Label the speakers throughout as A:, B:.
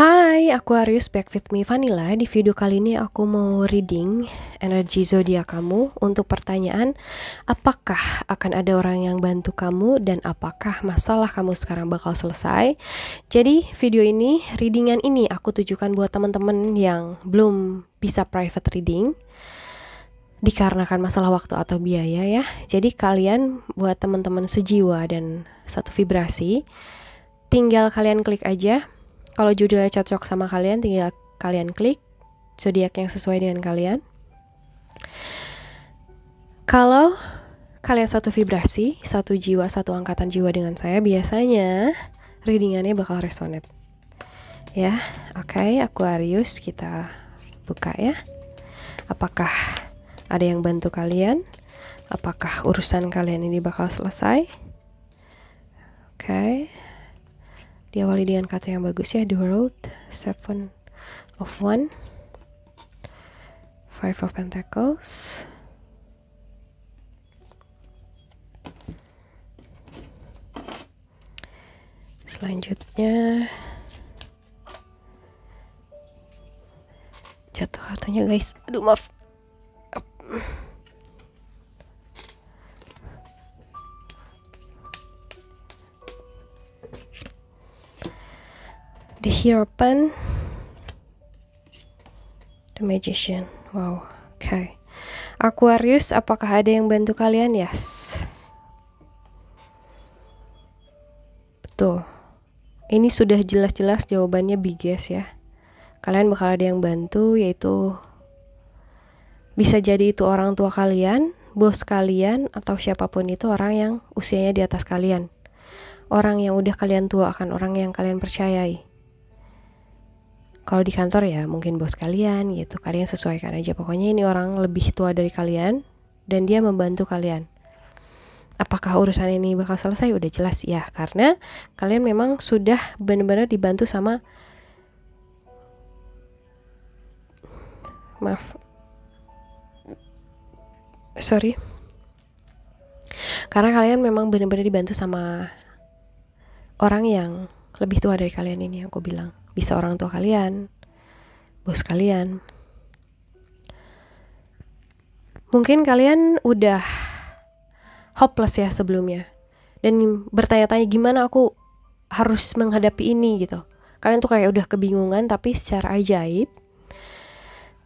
A: Hai, aku Arius back with me Vanilla. Di video kali ini aku mau reading energi zodiak kamu untuk pertanyaan apakah akan ada orang yang bantu kamu dan apakah masalah kamu sekarang bakal selesai. Jadi, video ini readingan ini aku tujukan buat teman-teman yang belum bisa private reading dikarenakan masalah waktu atau biaya ya. Jadi kalian buat teman-teman sejiwa dan satu vibrasi tinggal kalian klik aja kalau judulnya cocok sama kalian, tinggal kalian klik zodiak yang sesuai dengan kalian. Kalau kalian satu vibrasi, satu jiwa, satu angkatan jiwa dengan saya, biasanya readingannya bakal resonate. Ya, oke, okay, Aquarius kita buka ya. Apakah ada yang bantu kalian? Apakah urusan kalian ini bakal selesai? Oke. Okay diawali dengan kata yang bagus ya the world seven of one five of pentacles selanjutnya jatuh hartanya guys aduh maaf The hero pen, The Magician. Wow, oke. Okay. Aquarius, apakah ada yang bantu kalian? Yes. Betul. Ini sudah jelas-jelas jawabannya Big yes, ya. Kalian bakal ada yang bantu yaitu bisa jadi itu orang tua kalian, bos kalian atau siapapun itu orang yang usianya di atas kalian. Orang yang udah kalian tua akan orang yang kalian percayai kalau di kantor ya mungkin bos kalian gitu kalian sesuaikan aja pokoknya ini orang lebih tua dari kalian dan dia membantu kalian apakah urusan ini bakal selesai udah jelas ya karena kalian memang sudah benar-benar dibantu sama maaf sorry karena kalian memang benar-benar dibantu sama orang yang lebih tua dari kalian ini aku bilang bisa orang tua kalian, bos kalian. Mungkin kalian udah hopeless ya sebelumnya dan bertanya-tanya gimana aku harus menghadapi ini gitu. Kalian tuh kayak udah kebingungan tapi secara ajaib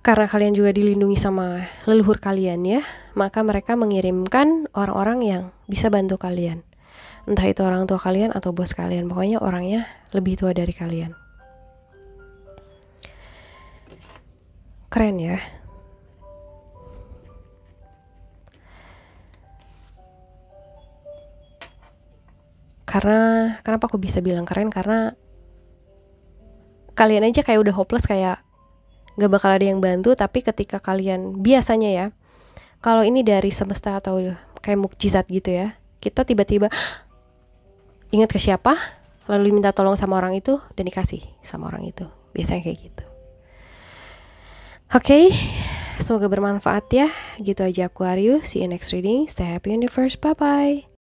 A: karena kalian juga dilindungi sama leluhur kalian ya, maka mereka mengirimkan orang-orang yang bisa bantu kalian. Entah itu orang tua kalian atau bos kalian, pokoknya orangnya lebih tua dari kalian. Keren ya. Karena kenapa aku bisa bilang keren? Karena kalian aja kayak udah hopeless kayak gak bakal ada yang bantu tapi ketika kalian biasanya ya kalau ini dari semesta atau kayak mukjizat gitu ya kita tiba-tiba ingat ke siapa lalu minta tolong sama orang itu dan dikasih sama orang itu biasanya kayak gitu Oke, okay, semoga bermanfaat ya. Gitu aja Aquarius, see you next reading. Stay happy universe. Bye bye.